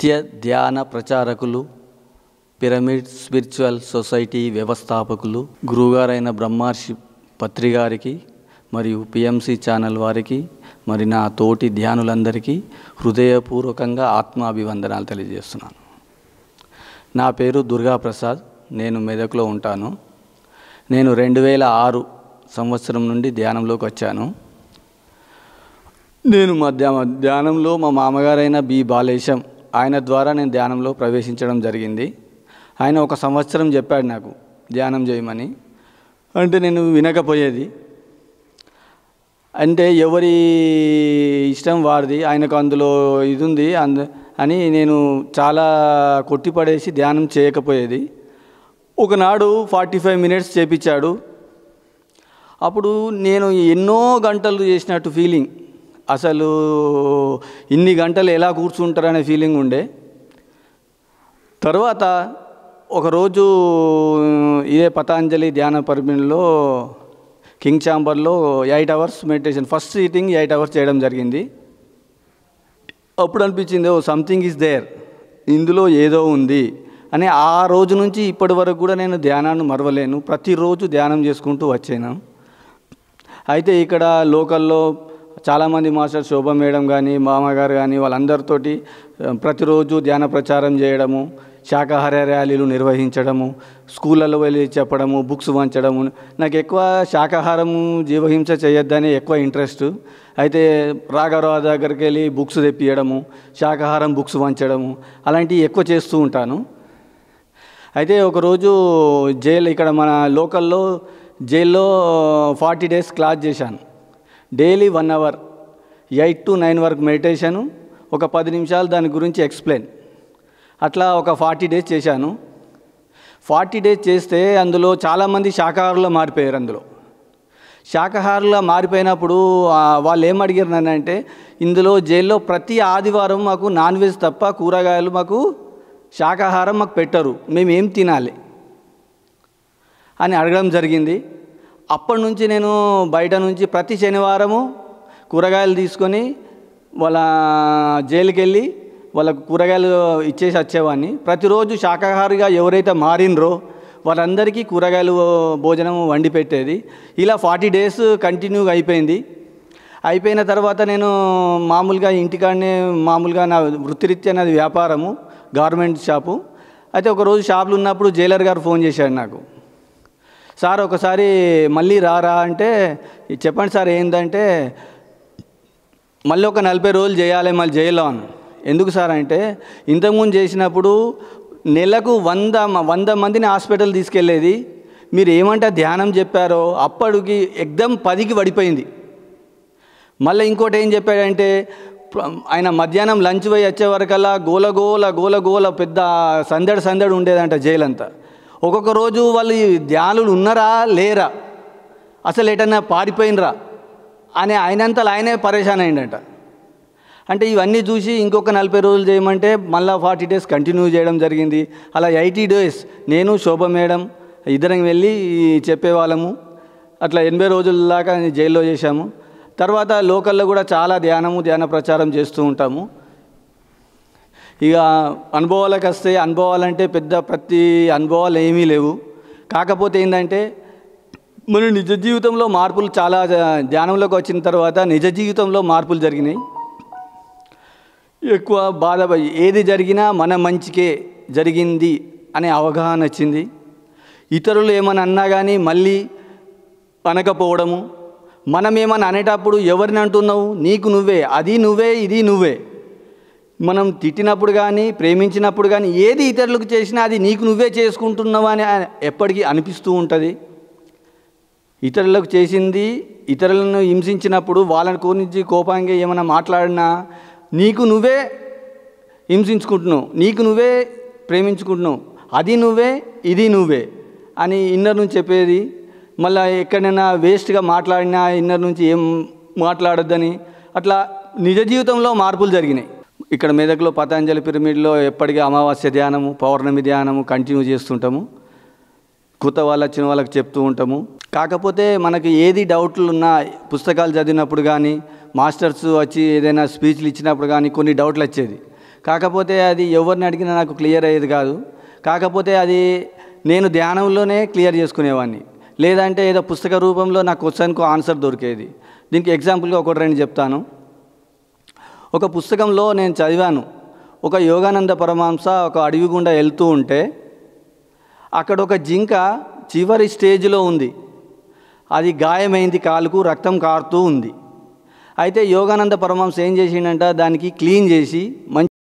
నిత్య ధ్యాన ప్రచారకులు pyramid spiritual society వ్యవస్థాపకులు గురుగారైన బ్రహ్మర్షి పత్రిగారికి మరియు పిఎంసి ఛానల్ వారికి మరి నా తోటి ధ్యానులందరికీ హృదయపూర్వకంగా ఆత్మాభివందనాలు తెలియజేస్తున్నాను నా పేరు దుర్గా ప్రసాద్ నేను మెదక్లో ఉంటాను నేను రెండు వేల ఆరు సంవత్సరం నుండి ధ్యానంలోకి వచ్చాను నేను మధ్య ధ్యానంలో మా మామగారైన బి బాలేశం ఆయన ద్వారా నేను ధ్యానంలో ప్రవేశించడం జరిగింది ఆయన ఒక సంవత్సరం చెప్పాడు నాకు ధ్యానం చేయమని అంటే నేను వినకపోయేది అంటే ఎవరి ఇష్టం వారిది ఆయనకు అందులో ఇది ఉంది అంద అని నేను చాలా కొట్టిపడేసి ధ్యానం చేయకపోయేది ఒకనాడు ఫార్టీ ఫైవ్ మినిట్స్ చేపించాడు అప్పుడు నేను ఎన్నో గంటలు చేసినట్టు ఫీలింగ్ అసలు ఇన్ని గంటలు ఎలా కూర్చుంటారనే ఫీలింగ్ ఉండే తర్వాత ఒకరోజు ఇదే పతాంజలి ధ్యాన పరిమిణిలో కింగ్ ఛాంబర్లో eight hours meditation first sitting eight hours చేయడం జరిగింది అప్పుడు అనిపించింది ఓ సంథింగ్ ఈజ్ దేర్ ఇందులో ఏదో ఉంది అని ఆ రోజు నుంచి ఇప్పటి వరకు కూడా నేను ధ్యానాన్ని మరవలేను ప్రతిరోజు ధ్యానం చేసుకుంటూ వచ్చాను అయితే ఇక్కడ లోకల్లో చాలామంది మాస్టర్ శోభ మేడం కానీ మామగారు కానీ వాళ్ళందరితోటి ప్రతిరోజు ధ్యాన ప్రచారం చేయడము శాకాహార ర్యాలీలు నిర్వహించడము స్కూళ్ళలో వెళ్ళి చెప్పడము బుక్స్ వంచడము నాకు ఎక్కువ శాకాహారము జీవహింస చేయొద్దని ఎక్కువ ఇంట్రెస్ట్ అయితే రాఘరావు దగ్గరికి వెళ్ళి బుక్స్ తెప్పియడము శాకాహారం బుక్స్ వంచడము అలాంటివి ఎక్కువ చేస్తూ ఉంటాను అయితే ఒకరోజు జైలు ఇక్కడ మన లోకల్లో జైల్లో ఫార్టీ డేస్ క్లాస్ చేశాను daily one hour eight to nine వరకు మెడిటేషను ఒక పది నిమిషాలు దాని గురించి ఎక్స్ప్లెయిన్ అట్లా ఒక ఫార్టీ డేస్ చేశాను ఫార్టీ డేస్ చేస్తే అందులో చాలామంది శాకాహారులు మారిపోయారు అందులో శాకాహారులా మారిపోయినప్పుడు వాళ్ళు ఏం అడిగారు నన్ను అంటే ఇందులో జైల్లో ప్రతి ఆదివారం మాకు నాన్ వెజ్ తప్ప కూరగాయలు మాకు శాకాహారం మాకు పెట్టరు మేము ఏం తినాలి అని అడగడం జరిగింది అప్పటి నుంచి నేను బయట నుంచి ప్రతి శనివారము కూరగాయలు తీసుకొని వాళ్ళ జైలుకి వెళ్ళి వాళ్ళకు కూరగాయలు ఇచ్చేసి వచ్చేవాడిని ప్రతిరోజు శాకాహారిగా ఎవరైతే మారినరో వాళ్ళందరికీ కూరగాయలు భోజనం వండి పెట్టేది ఇలా ఫార్టీ డేస్ కంటిన్యూగా అయిపోయింది అయిపోయిన తర్వాత నేను మామూలుగా ఇంటికాడనే మామూలుగా నా వృత్తిరీత్యా నాది వ్యాపారము గవర్నమెంట్ షాపు అయితే ఒకరోజు షాపులు ఉన్నప్పుడు జైలర్ గారు ఫోన్ చేశాడు నాకు సార్ ఒకసారి మళ్ళీ రారా అంటే చెప్పండి సార్ ఏంటంటే మళ్ళీ ఒక నలభై రోజులు చేయాలి మళ్ళీ జైల్లో అని ఎందుకు సార్ అంటే ఇంతకుముందు చేసినప్పుడు నెలకు వంద వంద మందిని హాస్పిటల్ తీసుకెళ్ళేది మీరు ఏమంటే ధ్యానం చెప్పారో అప్పటికి ఎగ్దం పదికి పడిపోయింది మళ్ళీ ఇంకోటి ఏం చెప్పాడంటే ఆయన మధ్యాహ్నం లంచ్ పోయి వచ్చే వరకల్లా గోల గోల పెద్ద సందడి సందడి ఉండేదంట జైలంతా ఒక్కొక్క రోజు వాళ్ళు ధ్యానులు ఉన్నారా లేరా అసలు ఎటన్నా పారిపోయినరా అని ఆయనంతలు ఆయనే పరేషాన్ అయిందంట అంటే ఇవన్నీ చూసి ఇంకొక నలభై రోజులు చేయమంటే మళ్ళీ ఫార్టీ డేస్ కంటిన్యూ చేయడం జరిగింది అలా ఎయిటీ డేస్ నేను శోభ మేడం ఇద్దరం వెళ్ళి చెప్పేవాళ్ళము అట్లా ఎనభై రోజుల దాకా జైల్లో చేశాము తర్వాత లోకల్లో కూడా చాలా ధ్యానము ధ్యాన ప్రచారం చేస్తూ ఉంటాము ఇక అనుభవాలకు వస్తే అనుభవాలంటే పెద్ద ప్రతి అనుభవాలు ఏమీ లేవు కాకపోతే ఏంటంటే మన నిజ జీవితంలో మార్పులు చాలా ధ్యానంలోకి వచ్చిన తర్వాత నిజ జీవితంలో మార్పులు జరిగినాయి ఎక్కువ బాధ ఏది జరిగినా మన మంచికే జరిగింది అనే అవగాహన వచ్చింది ఇతరులు ఏమని అన్నా కానీ మళ్ళీ అనకపోవడము మనం ఏమని అనేటప్పుడు ఎవరిని అంటున్నావు నీకు నువ్వే అది నువ్వే ఇది నువ్వే మనం తిట్టినప్పుడు కానీ ప్రేమించినప్పుడు కానీ ఏది ఇతరులకు చేసినా అది నీకు నువ్వే చేసుకుంటున్నావు అని ఎప్పటికీ అనిపిస్తూ ఉంటుంది ఇతరులకు చేసింది ఇతరులను హింసించినప్పుడు వాళ్ళని కోరించి కోపంగా ఏమైనా మాట్లాడినా నీకు నువ్వే హింసించుకుంటున్నావు నీకు నువ్వే ప్రేమించుకుంటున్నావు అది నువ్వే ఇది నువ్వే అని ఇన్నర్ నుంచి చెప్పేది మళ్ళీ ఎక్కడైనా వేస్ట్గా మాట్లాడినా ఇన్నర్ నుంచి ఏం మాట్లాడొద్దని అట్లా నిజ జీవితంలో మార్పులు జరిగినాయి ఇక్కడ మెదక్లో పతాంజలి పిరమిడ్లో ఎప్పటికీ అమావాస్య ధ్యానము పౌర్ణమి ధ్యానము కంటిన్యూ చేస్తుంటాము కొత్త వాళ్ళు వచ్చిన వాళ్ళకి చెప్తూ ఉంటాము కాకపోతే మనకి ఏది డౌట్లు ఉన్నా పుస్తకాలు చదివినప్పుడు కానీ మాస్టర్స్ వచ్చి ఏదైనా స్పీచ్లు ఇచ్చినప్పుడు కానీ కొన్ని డౌట్లు వచ్చేది కాకపోతే అది ఎవరిని అడిగినా నాకు క్లియర్ అయ్యేది కాదు కాకపోతే అది నేను ధ్యానంలోనే క్లియర్ చేసుకునేవాడిని లేదంటే ఏదో పుస్తక రూపంలో నా క్వశ్చన్కు ఆన్సర్ దొరికేది దీనికి ఎగ్జాంపుల్గా ఒకటి రెండు చెప్తాను ఒక పుస్తకంలో నేను చదివాను ఒక యోగానంద పరమాంస ఒక అడవి గుండా వెళ్తూ ఉంటే అక్కడ ఒక జింక చివరి స్టేజ్లో ఉంది అది గాయమైంది కాలుకు రక్తం కారుతూ ఉంది అయితే యోగానంద పరమాంస ఏం చేసిండంట దానికి క్లీన్ చేసి మంచి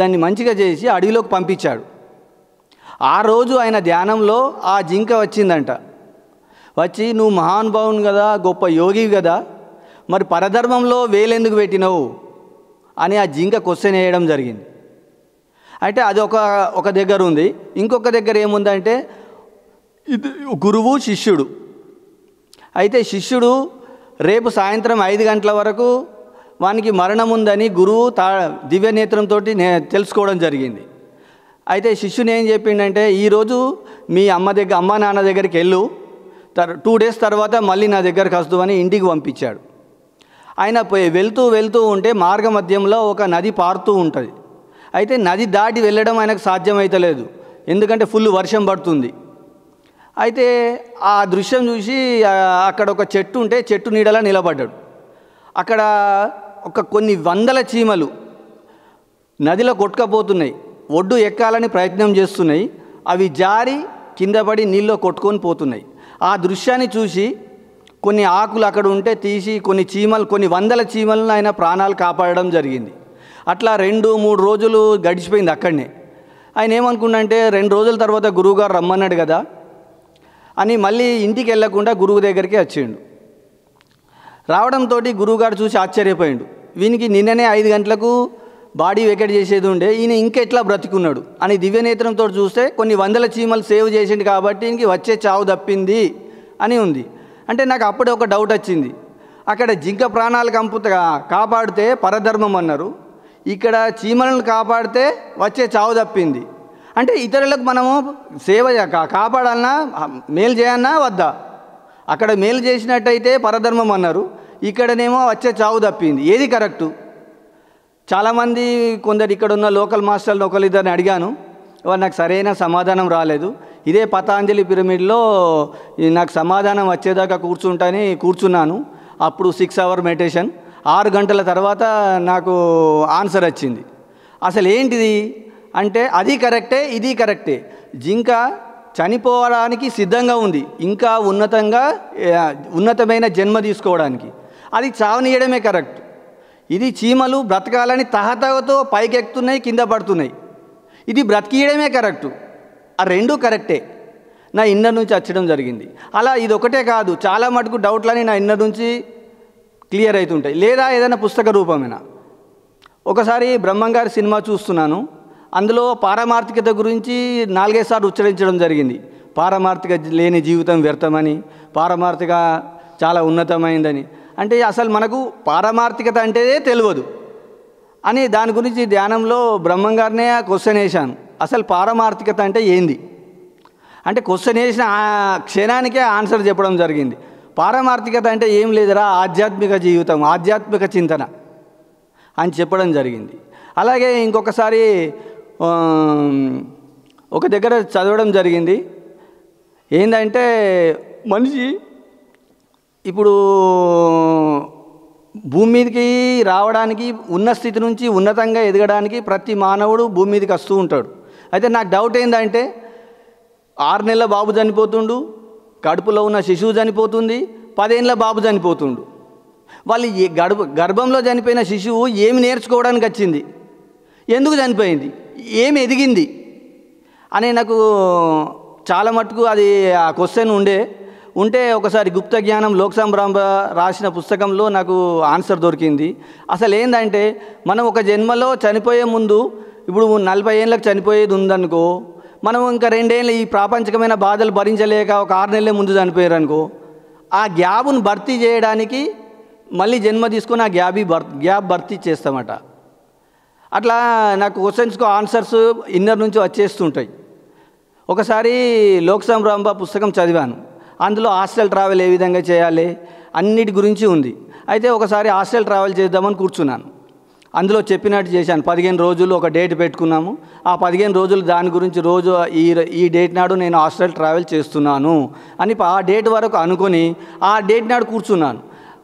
దాన్ని మంచిగా చేసి అడవిలోకి పంపించాడు ఆ రోజు ఆయన ధ్యానంలో ఆ జింక వచ్చిందంట వచ్చి నువ్వు మహానుభావుని కదా గొప్ప యోగివి కదా మరి పరధర్మంలో వేలెందుకు పెట్టినవు అని ఆ జింక క్వశ్చన్ వేయడం జరిగింది అయితే అది ఒక ఒక దగ్గర ఉంది ఇంకొక దగ్గర ఏముందంటే ఇది గురువు శిష్యుడు అయితే శిష్యుడు రేపు సాయంత్రం ఐదు గంటల వరకు వానికి మరణం ఉందని గురువు తా నే తెలుసుకోవడం జరిగింది అయితే శిష్యుని ఏం చెప్పిండంటే ఈరోజు మీ అమ్మ దగ్గర అమ్మ నాన్న దగ్గరికి వెళ్ళు టూ డేస్ తర్వాత మళ్ళీ నా దగ్గరకు వస్తుందని ఇంటికి పంపించాడు ఆయన వెళ్తూ వెళ్తూ ఉంటే మార్గ మధ్యంలో ఒక నది పారుతూ ఉంటుంది అయితే నది దాటి వెళ్ళడం ఆయనకు సాధ్యమైతలేదు ఎందుకంటే ఫుల్ వర్షం పడుతుంది అయితే ఆ దృశ్యం చూసి అక్కడ ఒక చెట్టు ఉంటే చెట్టు నీడలా నిలబడ్డాడు అక్కడ ఒక కొన్ని వందల చీమలు నదిలో కొట్టుకపోతున్నాయి ఒడ్డు ఎక్కాలని ప్రయత్నం చేస్తున్నాయి అవి జారి కింద పడి నీళ్ళలో కొట్టుకొని పోతున్నాయి ఆ దృశ్యాన్ని చూసి కొన్ని ఆకులు అక్కడ ఉంటే తీసి కొన్ని చీమలు కొన్ని వందల చీమలను ఆయన ప్రాణాలు కాపాడడం జరిగింది అట్లా రెండు మూడు రోజులు గడిచిపోయింది అక్కడనే ఆయన ఏమనుకున్నంటే రెండు రోజుల తర్వాత గురువుగారు రమ్మన్నాడు కదా అని మళ్ళీ ఇంటికి వెళ్లకుండా గురువు దగ్గరికి వచ్చిండు రావడంతో గురువుగారు చూసి ఆశ్చర్యపోయిండు వీనికి నిన్ననే ఐదు గంటలకు బాడీ వెకెట్ చేసేది ఉండే ఈయన ఇంకెట్లా బ్రతికున్నాడు అని దివ్యనేత్రంతో చూస్తే కొన్ని వందల చీమలు సేవ్ చేసిండు కాబట్టి ఈయనకి వచ్చే చావు తప్పింది అని ఉంది అంటే నాకు అప్పుడే ఒక డౌట్ వచ్చింది అక్కడ జింక ప్రాణాలు కంపుతగా కాపాడితే పరధర్మం అన్నారు ఇక్కడ చీమలను కాపాడితే వచ్చే చావు తప్పింది అంటే ఇతరులకు మనము సేవ కాపాడాలన్నా మేలు చేయన్నా వద్దా అక్కడ మేలు చేసినట్టయితే పరధర్మం అన్నారు ఇక్కడనేమో వచ్చే చావు తప్పింది ఏది కరెక్టు చాలామంది కొందరు ఇక్కడ ఉన్న లోకల్ మాస్టర్లు ఒకరిద్దరిని అడిగాను వాళ్ళు నాకు సరైన సమాధానం రాలేదు ఇదే పతాంజలి పిరమిడ్లో నాకు సమాధానం వచ్చేదాకా కూర్చుంటాని కూర్చున్నాను అప్పుడు సిక్స్ అవర్ మెడిటేషన్ ఆరు గంటల తర్వాత నాకు ఆన్సర్ వచ్చింది అసలు ఏంటిది అంటే అది కరెక్టే ఇది కరెక్టే జింక చనిపోవడానికి సిద్ధంగా ఉంది ఇంకా ఉన్నతంగా ఉన్నతమైన జన్మ తీసుకోవడానికి అది చావనీయడమే కరెక్ట్ ఇది చీమలు బ్రతకాలని తహతహతో పైకెక్కుతున్నాయి కింద పడుతున్నాయి ఇది బ్రతికియడమే కరెక్టు ఆ రెండు కరెక్టే నా ఇన్నర్ నుంచి వచ్చడం జరిగింది అలా ఇది ఒకటే కాదు చాలా మటుకు డౌట్లని నా ఇన్నర్ నుంచి క్లియర్ అవుతుంటాయి లేదా ఏదైనా పుస్తక రూపమేనా ఒకసారి బ్రహ్మంగారి సినిమా చూస్తున్నాను అందులో పారమార్థికత గురించి నాలుగైదు సార్లు ఉచ్చరించడం జరిగింది పారమార్థిక లేని జీవితం వ్యర్థమని పారమార్థిక చాలా ఉన్నతమైందని అంటే అసలు మనకు పారమార్థికత అంటేదే తెలియదు అని దాని గురించి ధ్యానంలో బ్రహ్మంగారినే క్వశ్చన్ వేశాను అసలు పారమార్థికత అంటే ఏంది అంటే క్వశ్చన్ వేసిన క్షణానికే ఆన్సర్ చెప్పడం జరిగింది పారమార్థికత అంటే ఏం లేదురా ఆధ్యాత్మిక జీవితం ఆధ్యాత్మిక చింతన అని చెప్పడం జరిగింది అలాగే ఇంకొకసారి ఒక దగ్గర చదవడం జరిగింది ఏంటంటే మనిషి ఇప్పుడు భూమి మీదకి రావడానికి ఉన్న స్థితి నుంచి ఉన్నతంగా ఎదగడానికి ప్రతి మానవుడు భూమి మీదకి వస్తూ ఉంటాడు అయితే నాకు డౌట్ ఏంటంటే ఆరు నెలల బాబు చనిపోతుండు కడుపులో ఉన్న శిశువు చనిపోతుంది పదేళ్ళ బాబు చనిపోతుండు వాళ్ళు ఈ గర్భ గర్భంలో చనిపోయిన శిశువు ఏమి నేర్చుకోవడానికి వచ్చింది ఎందుకు చనిపోయింది ఏమి ఎదిగింది అనే నాకు చాలా మటుకు అది ఆ క్వశ్చన్ ఉండే ఉంటే ఒకసారి గుప్త జ్ఞానం లోక్ సంభ్రాంబ రాసిన పుస్తకంలో నాకు ఆన్సర్ దొరికింది అసలు ఏంటంటే మనం ఒక జన్మలో చనిపోయే ముందు ఇప్పుడు నలభై ఏళ్ళకి చనిపోయేది ఉందనుకో మనం ఇంకా రెండేళ్ళు ఈ ప్రాపంచకమైన బాధలు భరించలేక ఒక ఆరు నెలలే ముందు చనిపోయారు అనుకో ఆ గ్యాబును భర్తీ చేయడానికి మళ్ళీ జన్మ తీసుకొని ఆ గ్యాబీ భర్ గ్యాబ్ భర్తీ చేస్తామట అట్లా నాకు క్వశ్చన్స్కు ఆన్సర్స్ ఇన్నర్ నుంచి వచ్చేస్తుంటాయి ఒకసారి లోక్ సంరంభ పుస్తకం చదివాను అందులో హాస్టల్ ట్రావెల్ ఏ విధంగా చేయాలి అన్నిటి గురించి ఉంది అయితే ఒకసారి హాస్టల్ ట్రావెల్ చేద్దామని కూర్చున్నాను అందులో చెప్పినట్టు చేశాను పదిహేను రోజులు ఒక డేట్ పెట్టుకున్నాము ఆ పదిహేను రోజులు దాని గురించి రోజు ఈ ఈ డేట్ నాడు నేను హాస్టల్ ట్రావెల్ చేస్తున్నాను అని ఆ డేట్ వరకు అనుకొని ఆ డేట్ నాడు కూర్చున్నాను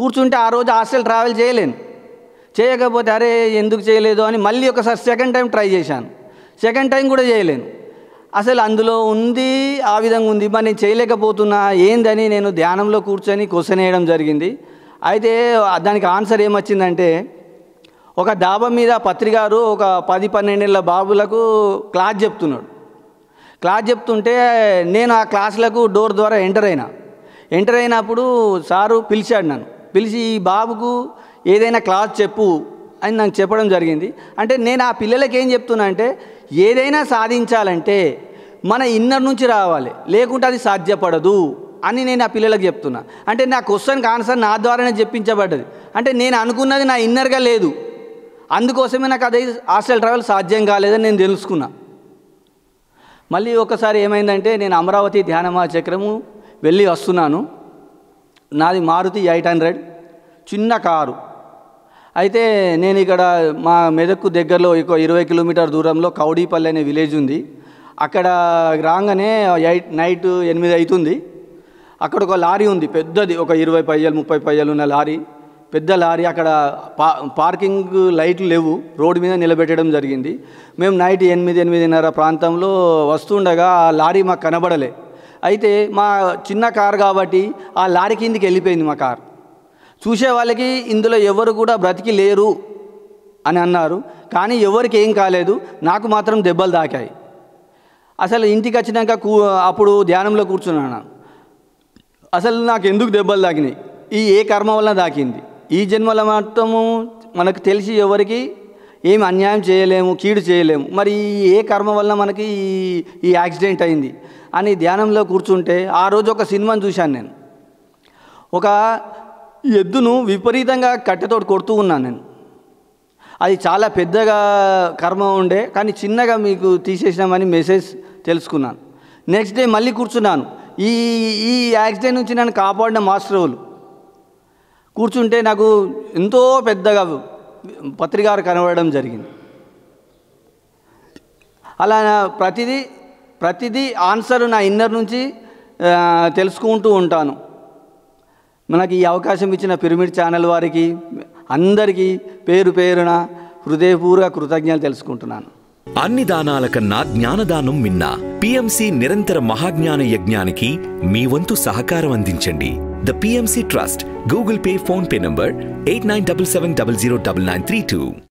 కూర్చుంటే ఆ రోజు హాస్టల్ ట్రావెల్ చేయలేను చేయకపోతే అరే ఎందుకు చేయలేదు అని మళ్ళీ ఒకసారి సెకండ్ టైం ట్రై చేశాను సెకండ్ టైం కూడా చేయలేను అసలు అందులో ఉంది ఆ విధంగా ఉంది మరి నేను చేయలేకపోతున్నా ఏందని నేను ధ్యానంలో కూర్చొని క్వశ్చన్ వేయడం జరిగింది అయితే దానికి ఆన్సర్ ఏమొచ్చిందంటే ఒక డాబా మీద పత్రికారు ఒక పది పన్నెండేళ్ళ బాబులకు క్లాస్ చెప్తున్నాడు క్లాస్ చెప్తుంటే నేను ఆ క్లాసులకు డోర్ ద్వారా ఎంటర్ అయినా ఎంటర్ అయినప్పుడు సారు పిలిచాడు నన్ను పిలిచి ఈ బాబుకు ఏదైనా క్లాస్ చెప్పు అని నాకు చెప్పడం జరిగింది అంటే నేను ఆ పిల్లలకి ఏం చెప్తున్నా అంటే ఏదైనా సాధించాలంటే మన ఇన్నర్ నుంచి రావాలి లేకుంటే అది సాధ్యపడదు అని నేను ఆ పిల్లలకు చెప్తున్నా అంటే నా క్వశ్చన్కి ఆన్సర్ నా ద్వారానే చెప్పించబడ్డది అంటే నేను అనుకున్నది నా ఇన్నర్గా లేదు అందుకోసమే నాకు అదే హాస్టల్ ట్రావెల్ సాధ్యం కాలేదని నేను తెలుసుకున్నా మళ్ళీ ఒకసారి ఏమైందంటే నేను అమరావతి ధ్యానమా చక్రము వెళ్ళి వస్తున్నాను నాది మారుతి ఎయిట్ హండ్రెడ్ చిన్న కారు అయితే నేను ఇక్కడ మా మెదక్కు దగ్గరలో ఒక ఇరవై కిలోమీటర్ దూరంలో కౌడీపల్లి అనే విలేజ్ ఉంది అక్కడ రాగానే ఎయిట్ నైట్ ఎనిమిది అవుతుంది అక్కడ ఒక లారీ ఉంది పెద్దది ఒక ఇరవై పయ్యలు ముప్పై పైయలు ఉన్న లారీ పెద్ద లారీ అక్కడ పా పార్కింగ్ లైట్లు లేవు రోడ్డు మీద నిలబెట్టడం జరిగింది మేము నైట్ ఎనిమిది ఎనిమిదిన్నర ప్రాంతంలో వస్తుండగా ఆ లారీ మాకు కనబడలే అయితే మా చిన్న కార్ కాబట్టి ఆ లారీ కిందికి వెళ్ళిపోయింది మా కార్ చూసే వాళ్ళకి ఇందులో ఎవరు కూడా బ్రతికి లేరు అని అన్నారు కానీ ఎవరికి ఏం కాలేదు నాకు మాత్రం దెబ్బలు తాకాయి అసలు ఇంటికి వచ్చినాక కూ అప్పుడు ధ్యానంలో కూర్చున్నాను అసలు నాకు ఎందుకు దెబ్బలు తాకినాయి ఈ ఏ కర్మ వల్ల దాకింది ఈ జన్మల మాత్రము మనకు తెలిసి ఎవరికి ఏమి అన్యాయం చేయలేము కీడు చేయలేము మరి ఏ కర్మ వల్ల మనకి ఈ యాక్సిడెంట్ అయింది అని ధ్యానంలో కూర్చుంటే ఆ రోజు ఒక సినిమాను చూశాను నేను ఒక ఎద్దును విపరీతంగా కట్టెతోటి కొడుతూ ఉన్నాను నేను అది చాలా పెద్దగా కర్మ ఉండే కానీ చిన్నగా మీకు తీసేసినామని మెసేజ్ తెలుసుకున్నాను నెక్స్ట్ డే మళ్ళీ కూర్చున్నాను ఈ ఈ యాక్సిడెంట్ నుంచి నన్ను కాపాడిన మాస్టర్ వాళ్ళు కూర్చుంటే నాకు ఎంతో పెద్దగా పత్రికారు కనబడడం జరిగింది అలా ప్రతిదీ ప్రతిదీ ఆన్సర్ నా ఇన్నర్ నుంచి తెలుసుకుంటూ ఉంటాను మనకి ఈ అవకాశం ఇచ్చిన పిరమిడ్ ఛానల్ వారికి అందరికీ పేరు పేరున హృదయపూర్వక కృతజ్ఞతలు తెలుసుకుంటున్నాను అన్ని దానాల కన్నా జ్ఞానదానం మిన్న పిఎంసి నిరంతర మహాజ్ఞాన యజ్ఞానికి మీ వంతు సహకారం అందించండి The PMC Trust, Google Pay phone pay number 8977009932.